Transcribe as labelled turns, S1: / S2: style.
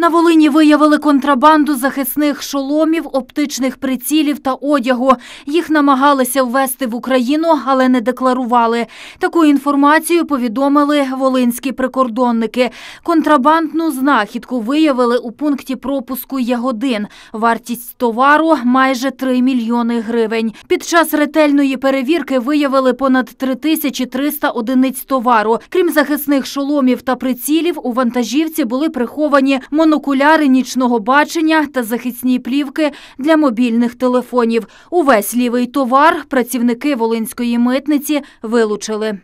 S1: На Волині виявили контрабанду захисних шоломів, оптичних прицілів та одягу. Їх намагалися ввести в Україну, але не декларували. Таку інформацію повідомили волинські прикордонники. Контрабандну знахідку виявили у пункті пропуску Ягодин. Вартість товару майже 3 мільйони гривень. Під час ретельної перевірки виявили понад 3300 одиниць товару. Крім захисних шоломів та прицілів, у вантажівці були приховані монопольні монокуляри нічного бачення та захисні плівки для мобільних телефонів. Увесь лівий товар працівники волинської митниці вилучили.